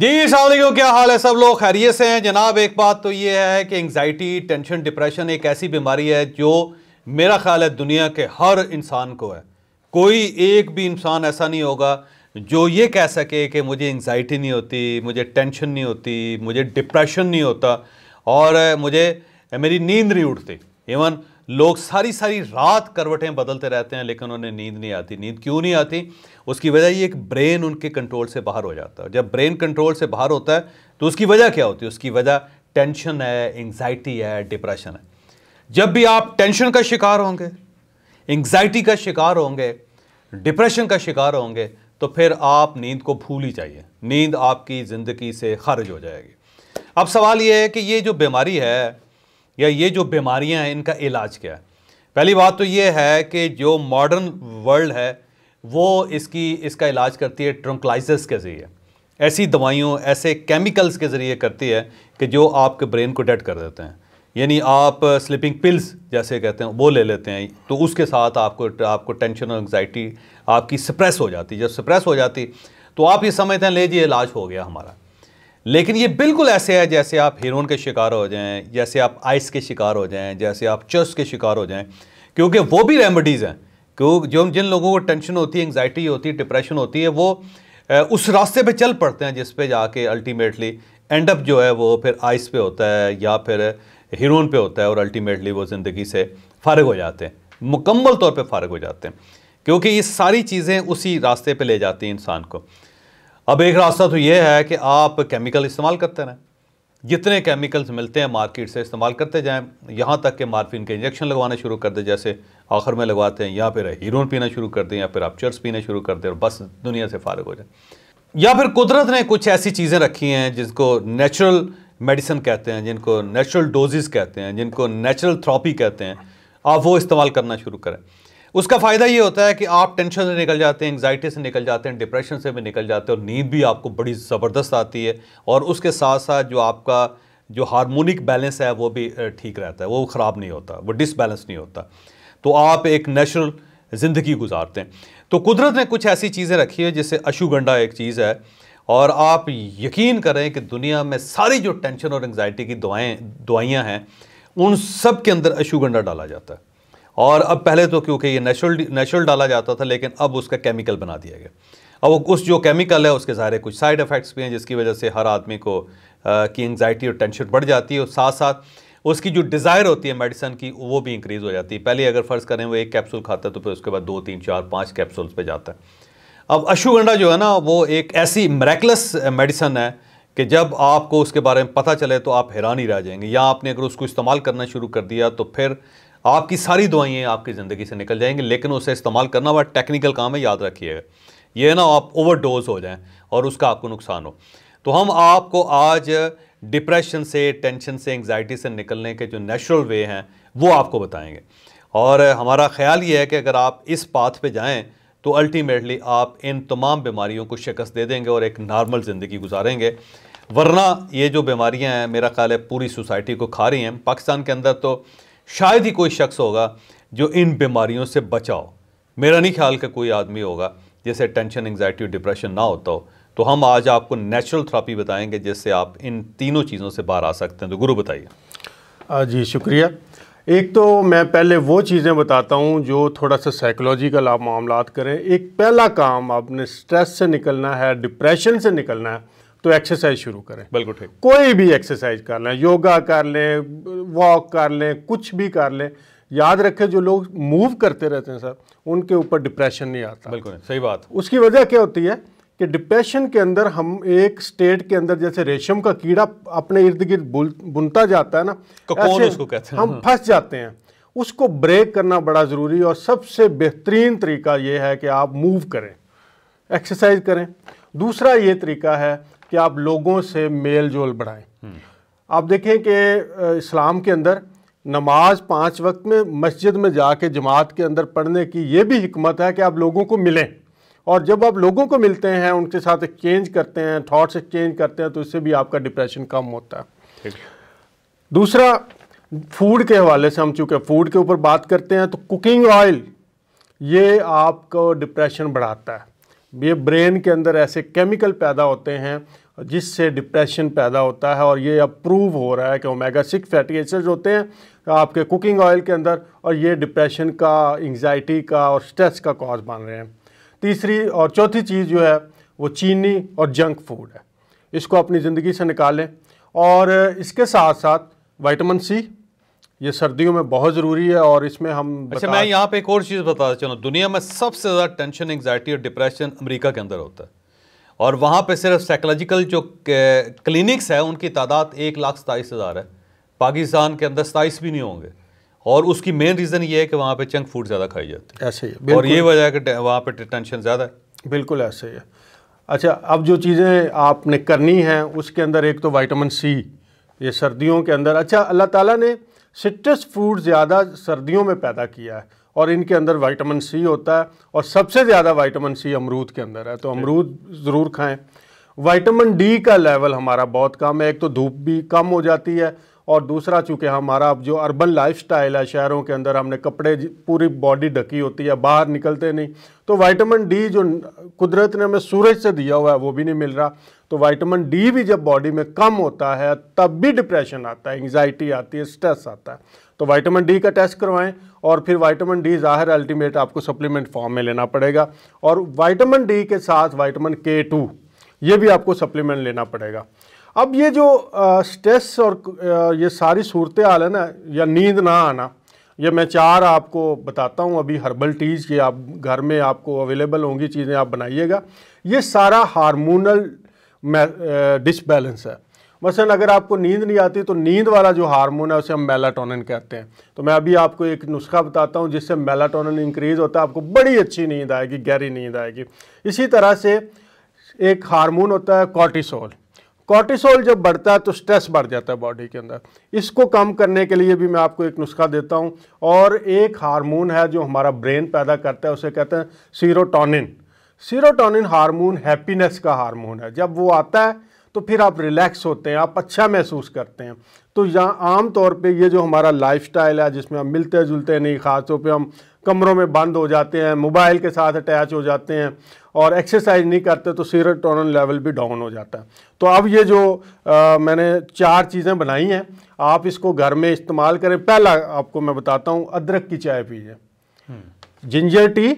जी सलामकुम क्या हाल है सब लोग खैरियत से हैं जनाब एक बात तो ये है कि एंगजाइटी टेंशन डिप्रेशन एक ऐसी बीमारी है जो मेरा ख्याल है दुनिया के हर इंसान को है कोई एक भी इंसान ऐसा नहीं होगा जो ये कह सके कि मुझे एंगजाइटी नहीं होती मुझे टेंशन नहीं होती मुझे डिप्रेशन नहीं होता और मुझे मेरी नींद नहीं उठती इवन लोग सारी सारी रात करवटें बदलते रहते हैं लेकिन उन्हें नींद नहीं आती नींद क्यों नहीं आती उसकी वजह ये एक ब्रेन उनके कंट्रोल से बाहर हो जाता है जब ब्रेन कंट्रोल से बाहर होता है तो उसकी वजह क्या होती है उसकी वजह टेंशन है एंग्जाइटी है डिप्रेशन है जब भी आप टेंशन का शिकार होंगे एंग्जाइटी का शिकार होंगे डिप्रेशन का शिकार होंगे तो फिर आप नींद को भूल ही जाइए नींद आपकी ज़िंदगी से खारिज हो जाएगी अब सवाल ये है कि ये जो बीमारी है या ये जो बीमारियां हैं इनका इलाज क्या है पहली बात तो ये है कि जो मॉडर्न वर्ल्ड है वो इसकी इसका इलाज करती है ट्रंकलाइजर्स के ज़रिए ऐसी दवाइयों ऐसे केमिकल्स के ज़रिए करती है कि जो आपके ब्रेन को डेड कर देते हैं यानी आप स्लीपिंग पिल्स जैसे कहते हैं वो ले लेते हैं तो उसके साथ आपको आपको टेंशन और एंगजाइटी आपकी सप्रेस हो जाती जब सप्रेस हो जाती तो आप ये समझते हैं ले जी इलाज हो गया हमारा लेकिन ये बिल्कुल ऐसे है जैसे आप हिरोन के शिकार हो जाएं जैसे आप आइस के शिकार हो जाएं जैसे आप चर्स के शिकार हो जाएं क्योंकि वो भी रेमेडीज़ हैं क्योंकि जो जिन लोगों को टेंशन होती है एंगजाइटी होती है डिप्रेशन होती है वो उस रास्ते पे चल पड़ते हैं जिस पे जाके अल्टीमेटली एंड अप जो है वो फिर आइस पे होता है या फिर हीरोन पे होता है और अल्टीमेटली वो ज़िंदगी से फारग हो जाते हैं मुकम्मल तौर पर फारग हो जाते हैं क्योंकि ये सारी चीज़ें उसी रास्ते पर ले जाती हैं इंसान को अब एक रास्ता तो ये है कि आप केमिकल इस्तेमाल करते रहें जितने केमिकल्स मिलते हैं मार्केट से इस्तेमाल करते जाएं यहाँ तक कि मार्फिन के इंजेक्शन लगवाना शुरू कर दें जैसे आखिर में लगवाते हैं या फिर हीरोन पीना शुरू कर दें या फिर आप चर्स पीना शुरू कर दें और बस दुनिया से फारग हो जाए या फिर कुदरत ने कुछ ऐसी चीज़ें रखी हैं जिसको नेचुरल मेडिसिन कहते हैं जिनको नेचुरल डोजेज़ कहते हैं जिनको नेचुरल थ्रापी कहते हैं आप वो इस्तेमाल करना शुरू करें उसका फ़ायदा ये होता है कि आप टेंशन से निकल जाते हैं एंगजाइटी से निकल जाते हैं डिप्रेशन से भी निकल जाते हैं और नींद भी आपको बड़ी ज़बरदस्त आती है और उसके साथ साथ जो आपका जो हार्मोनिक बैलेंस है वो भी ठीक रहता है वो ख़राब नहीं होता वो डिसबैलेंस नहीं होता तो आप एक नेचुरल ज़िंदगी गुजारते हैं तो कुदरत ने कुछ ऐसी चीज़ें रखी है जैसे अशुगंडा एक चीज़ है और आप यकीन करें कि दुनिया में सारी जो टेंशन और एंगजाइटी की दवाएँ दवाइयाँ हैं उन सब के अंदर अशुगंडा डाला जाता है और अब पहले तो क्योंकि ये नेचुरल नेचुरल डाला जाता था लेकिन अब उसका केमिकल बना दिया गया अब उस जो केमिकल है उसके सारे कुछ साइड इफ़ेक्ट्स भी हैं जिसकी वजह से हर आदमी को आ, की एंगजाइटी और टेंशन बढ़ जाती है और साथ साथ उसकी जो डिज़ायर होती है मेडिसन की वो भी इंक्रीज़ हो जाती है पहले अगर फ़र्ज़ करें वो एक कैप्सूल खाता है तो फिर उसके बाद दो तीन चार पाँच कैप्सूल्स पर जाता है अब अशुगंडा जो है ना वो एक ऐसी मरेकलस मेडिसन है कि जब आपको उसके बारे में पता चले तो आप हैरान ही रह जाएंगे या आपने अगर उसको इस्तेमाल करना शुरू कर दिया तो फिर आपकी सारी दवाइयाँ आपकी ज़िंदगी से निकल जाएंगी लेकिन उसे इस्तेमाल करना बड़ा टेक्निकल काम है याद रखिएगा ये ना आप ओवरडोज हो जाएं और उसका आपको नुकसान हो तो हम आपको आज डिप्रेशन से टेंशन से एंग्जाइटी से निकलने के जो नेचुरल वे हैं वो आपको बताएंगे और हमारा ख्याल ये है कि अगर आप इस पाथ पे जाएं तो अल्टीमेटली आप इन तमाम बीमारियों को शिकस्त दे देंगे और एक नॉर्मल ज़िंदगी गुजारेंगे वरना ये जो बीमारियां हैं मेरा ख्याल है पूरी सोसाइटी को खा रही हैं पाकिस्तान के अंदर तो शायद ही कोई शख्स होगा जो इन बीमारियों से बचाओ मेरा नहीं ख्याल का कोई आदमी होगा जैसे टेंशन एंगजाइटी और डिप्रेशन ना होता हो तो हम आज आपको नेचुरल थेरापी बताएंगे जिससे आप इन तीनों चीज़ों से बाहर आ सकते हैं तो गुरु बताइए जी शुक्रिया एक तो मैं पहले वो चीज़ें बताता हूँ जो थोड़ा सा साइकोलॉजिकल आप मामला करें एक पहला काम आपने स्ट्रेस से निकलना है डिप्रेशन से निकलना है तो एक्सरसाइज शुरू करें बिल्कुल ठीक कोई भी एक्सरसाइज कर लें योगा कर लें वॉक कर लें कुछ भी कर लें याद रखें जो लोग मूव करते रहते हैं सर उनके ऊपर डिप्रेशन नहीं आता बिल्कुल सही बात उसकी वजह क्या होती है कि डिप्रेशन के अंदर हम एक स्टेट के अंदर जैसे रेशम का कीड़ा अपने इर्द गिर्द बुनता जाता है ना ऐसे उसको कहते हैं हम हाँ। फंस जाते हैं उसको ब्रेक करना बड़ा ज़रूरी और सबसे बेहतरीन तरीका ये है कि आप मूव करें एक्सरसाइज करें दूसरा ये तरीका है कि आप लोगों से मेल जोल बढ़ाएं आप देखें कि इस्लाम के अंदर नमाज पाँच वक्त में मस्जिद में जाके जमात के अंदर पढ़ने की ये भी हमत है कि आप लोगों को मिलें और जब आप लोगों को मिलते हैं उनके साथ एक्सचेंज करते हैं थाट्स एक्सचेंज करते हैं तो इससे भी आपका डिप्रेशन कम होता है दूसरा फूड के हवाले से हम चूँकि फूड के ऊपर बात करते हैं तो कुकिंग ऑयल ये आपको डिप्रेशन बढ़ाता है ये ब्रेन के अंदर ऐसे केमिकल पैदा होते हैं जिससे डिप्रेशन पैदा होता है और ये अब प्रूव हो रहा है कि ओमेगा सिक्स फैटी एसिड्स होते हैं आपके कुकिंग ऑयल के अंदर और ये डिप्रेशन का एंग्जाइटी का और स्ट्रेस का कॉज बन रहे हैं तीसरी और चौथी चीज़ जो है वो चीनी और जंक फूड है इसको अपनी ज़िंदगी से निकालें और इसके साथ साथ वाइटमिन सी ये सर्दियों में बहुत ज़रूरी है और इसमें हम अच्छा मैं यहाँ पे एक और चीज़ बता चलूँ दुनिया में सबसे ज़्यादा टेंशन एंगजाइटी और डिप्रेशन अमेरिका के अंदर होता है और वहाँ पे सिर्फ साइकोलॉजिकल जो क्लिनिक्स है उनकी तादाद एक लाख सताईस हज़ार है पाकिस्तान के अंदर सताईस भी नहीं होंगे और उसकी मेन रीज़न ये है कि वहाँ पर चंक फूड ज़्यादा खाई जाती है ऐसे ही और ये वजह है कि वहाँ पर टेंशन ज़्यादा है बिल्कुल ऐसे ही है अच्छा अब जो चीज़ें आपने करनी हैं उसके अंदर एक तो वाइटामिन सी ये सर्दियों के अंदर अच्छा अल्लाह ताला ने सिट्रस फ्रूट ज़्यादा सर्दियों में पैदा किया है और इनके अंदर वाइटामिन सी होता है और सबसे ज़्यादा वाइटामिन सी अमरूद के अंदर है तो अमरूद ज़रूर खाएं वाइटामिन डी का लेवल हमारा बहुत कम है एक तो धूप भी कम हो जाती है और दूसरा चूँकि हमारा अब जो अर्बन लाइफस्टाइल है शहरों के अंदर हमने कपड़े पूरी बॉडी ढकी होती है बाहर निकलते नहीं तो वाइटामिन डी जो कुदरत ने हमें सूरज से दिया हुआ है वो भी नहीं मिल रहा तो वाइटामिन डी भी जब बॉडी में कम होता है तब भी डिप्रेशन आता है एंग्जाइटी आती है स्ट्रेस आता है तो वाइटामिन डी का टेस्ट करवाएं और फिर वाइटामिन डी ज़ाहिर अल्टीमेट आपको सप्लीमेंट फॉर्म में लेना पड़ेगा और वाइटामिन डी के साथ वाइटामिन के टू ये भी आपको सप्लीमेंट लेना पड़ेगा अब ये जो स्ट्रेस और आ, ये सारी सूरत हाल है ना या नींद ना आना ये मैं चार आपको बताता हूँ अभी हर्बल टीज ये आप घर में आपको अवेलेबल होंगी चीज़ें आप बनाइएगा ये सारा हार्मोनल डिसबैलेंस eh, है मसलन अगर आपको नींद नहीं आती तो नींद वाला जो हार्मोन है उसे हम मेलाटोनिन कहते हैं तो मैं अभी आपको एक नुस्खा बताता हूँ जिससे मेलाटोनिन इंक्रीज़ होता है आपको बड़ी अच्छी नींद आएगी गहरी नींद आएगी इसी तरह से एक हार्मोन होता है कॉर्टिसोल कॉर्टिसोल जब बढ़ता है तो स्ट्रेस बढ़ जाता है बॉडी के अंदर इसको कम करने के लिए भी मैं आपको एक नुस्खा देता हूँ और एक हार्मोन है जो हमारा ब्रेन पैदा करता है उसे कहते हैं सीरोटोनिन सीरोटोनिन हार्मोन हैप्पीनेस का हार्मोन है जब वो आता है तो फिर आप रिलैक्स होते हैं आप अच्छा महसूस करते हैं तो यहाँ आम तौर पे ये जो हमारा लाइफस्टाइल है जिसमें हम मिलते जुलते नहीं खास तौर पे हम कमरों में बंद हो जाते हैं मोबाइल के साथ अटैच हो जाते हैं और एक्सरसाइज नहीं करते तो सीरोटोनिन लेवल भी डाउन हो जाता है तो अब ये जो आ, मैंने चार चीज़ें बनाई हैं आप इसको घर में इस्तेमाल करें पहला आपको मैं बताता हूँ अदरक की चाय पीजिए जिंजर टी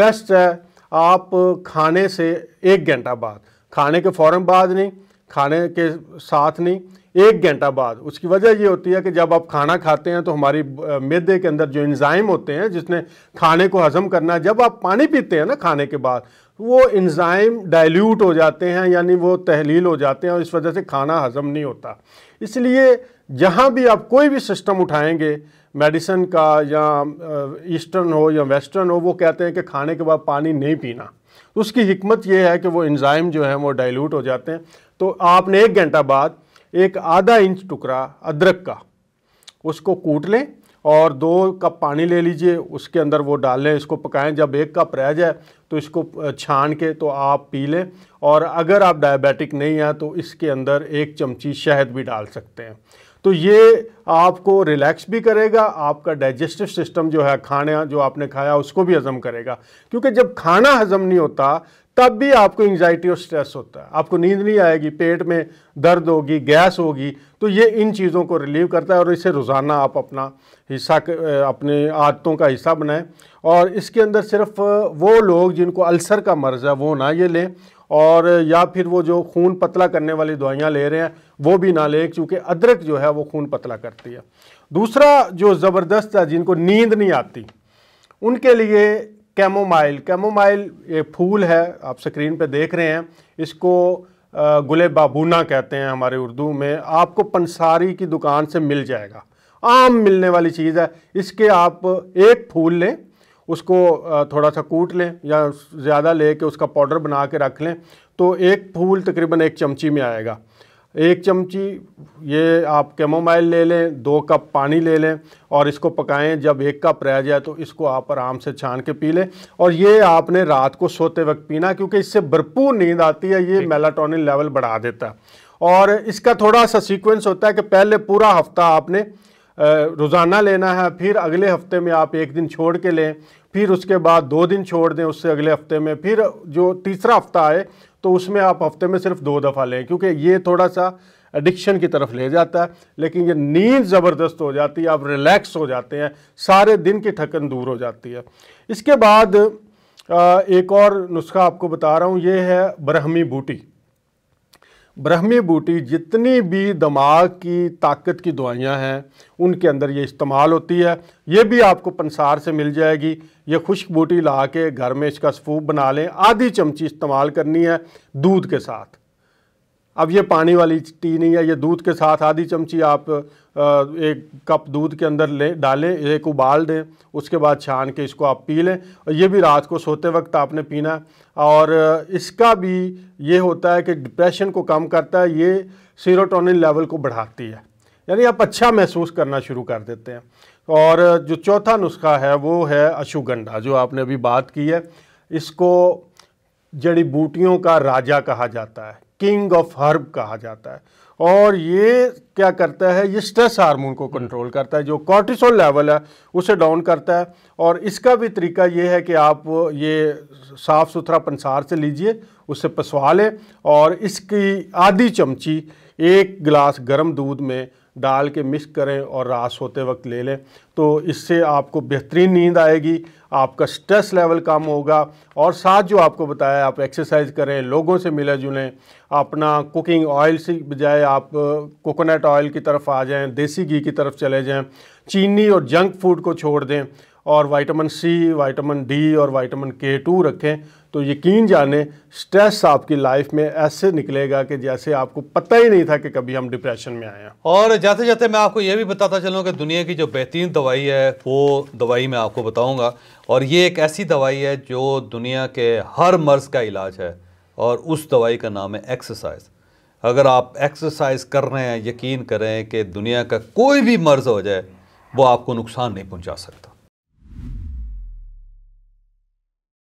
बेस्ट है आप खाने से एक घंटा बाद खाने के फ़ौर बाद नहीं खाने के साथ नहीं एक घंटा बाद उसकी वजह ये होती है कि जब आप खाना खाते हैं तो हमारी मैदे के अंदर जो इंजाइम होते हैं जिसने खाने को हज़म करना है जब आप पानी पीते हैं ना खाने के बाद वो इंजाइम डाइल्यूट हो जाते हैं यानी वो तहलील हो जाते हैं और इस वजह से खाना हज़म नहीं होता इसलिए जहाँ भी आप कोई भी सिस्टम उठाएँगे मेडिसन का या ईस्टर्न हो या वेस्टर्न हो वो कहते हैं कि खाने के बाद पानी नहीं पीना उसकी हमत यह है कि वो इंजाइम जो है वो डाइल्यूट हो जाते हैं तो आपने एक घंटा बाद एक आधा इंच टुकड़ा अदरक का उसको कूट लें और दो कप पानी ले लीजिए उसके अंदर वो डाल लें इसको पकाएं जब एक कप रह जाए तो इसको छान के तो आप पी लें और अगर आप डायबिटिक नहीं हैं तो इसके अंदर एक चमची शहद भी डाल सकते हैं तो ये आपको रिलैक्स भी करेगा आपका डाइजेस्टिव सिस्टम जो है खाना जो आपने खाया उसको भी हज़म करेगा क्योंकि जब खाना हज़म नहीं होता तब भी आपको एंजाइटी और स्ट्रेस होता है आपको नींद नहीं आएगी पेट में दर्द होगी गैस होगी तो ये इन चीज़ों को रिलीव करता है और इसे रोज़ाना आप अपना हिस्सा अपने आदतों का हिस्सा बनाएं और इसके अंदर सिर्फ वो लोग जिनको अल्सर का मर्ज़ है वो ना ये लें और या फिर वो जो खून पतला करने वाली दवाइयाँ ले रहे हैं वो भी ना लें क्योंकि अदरक जो है वो खून पतला करती है दूसरा जो ज़बरदस्त है जिनको नींद नहीं आती उनके लिए कैमोमाइल कैमोमाइल एक फूल है आप स्क्रीन पे देख रहे हैं इसको गुले बाबूना कहते हैं हमारे उर्दू में आपको पंसारी की दुकान से मिल जाएगा आम मिलने वाली चीज़ है इसके आप एक फूल लें उसको थोड़ा सा कूट लें या ज़्यादा ले के उसका पाउडर बना के रख लें तो एक फूल तकरीबन एक चमची में आएगा एक चमची ये आप कैमोमाइल ले लें दो कप पानी ले लें और इसको पकाएं जब एक कप रह जाए तो इसको आप आराम से छान के पी लें और ये आपने रात को सोते वक्त पीना क्योंकि इससे भरपूर नींद आती है ये मेलाटोनिन लेवल बढ़ा देता है और इसका थोड़ा सा सीक्वेंस होता है कि पहले पूरा हफ्ता आपने रोज़ाना लेना है फिर अगले हफ्ते में आप एक दिन छोड़ के लें फिर उसके बाद दो दिन छोड़ दें उससे अगले हफ्ते में फिर जो तीसरा हफ्ता आए तो उसमें आप हफ्ते में सिर्फ दो दफ़ा लें क्योंकि ये थोड़ा सा एडिक्शन की तरफ ले जाता है लेकिन ये नींद ज़बरदस्त हो जाती है आप रिलैक्स हो जाते हैं सारे दिन की थकन दूर हो जाती है इसके बाद एक और नुस्खा आपको बता रहा हूँ ये है बरहमी बूटी ब्रह्मी बूटी जितनी भी दिमाग की ताकत की दवाइयाँ हैं उनके अंदर ये इस्तेमाल होती है ये भी आपको पंसार से मिल जाएगी ये खुश्क बूटी ला के घर में इसका सफूप बना लें आधी चमची इस्तेमाल करनी है दूध के साथ अब ये पानी वाली टी नहीं है ये दूध के साथ आधी चमची आप एक कप दूध के अंदर ले डालें एक उबाल दें उसके बाद छान के इसको आप पी लें और ये भी रात को सोते वक्त आपने पीना और इसका भी ये होता है कि डिप्रेशन को कम करता है ये सीरोटोनिन लेवल को बढ़ाती है यानी आप अच्छा महसूस करना शुरू कर देते हैं और जो चौथा नुस्खा है वो है अशुगंधा जो आपने अभी बात की है इसको जड़ी बूटियों का राजा कहा जाता है किंग ऑफ हर्ब कहा जाता है और ये क्या करता है ये स्ट्रेस हार्मोन को कंट्रोल करता है जो कॉर्टिसोल लेवल है उसे डाउन करता है और इसका भी तरीका ये है कि आप ये साफ़ सुथरा पंसार से लीजिए उससे पसवा लें और इसकी आधी चमची एक गिलास गर्म दूध में डाल के मिक्स करें और रात सोते वक्त ले लें तो इससे आपको बेहतरीन नींद आएगी आपका स्ट्रेस लेवल कम होगा और साथ जो आपको बताया आप एक्सरसाइज करें लोगों से मिले जुलें अपना कुकिंग ऑयल से बजाय आप कोकोनट ऑयल की तरफ आ जाएं देसी घी की तरफ चले जाएं चीनी और जंक फूड को छोड़ दें और वाइटामिन सी वाइटामिन डी और वाइटामिन के टू रखें तो यकीन जाने स्ट्रेस आपकी लाइफ में ऐसे निकलेगा कि जैसे आपको पता ही नहीं था कि कभी हम डिप्रेशन में आए हैं और जाते जाते मैं आपको ये भी बताता चलूँ कि दुनिया की जो बेहतरीन दवाई है वो दवाई मैं आपको बताऊँगा और ये एक ऐसी दवाई है जो दुनिया के हर मर्ज़ का इलाज है और उस दवाई का नाम है एक्सरसाइज अगर आप एक्सरसाइज कर रहे हैं यकीन करें कि दुनिया का कोई भी मर्ज़ हो जाए वो आपको नुकसान नहीं पहुंचा सकता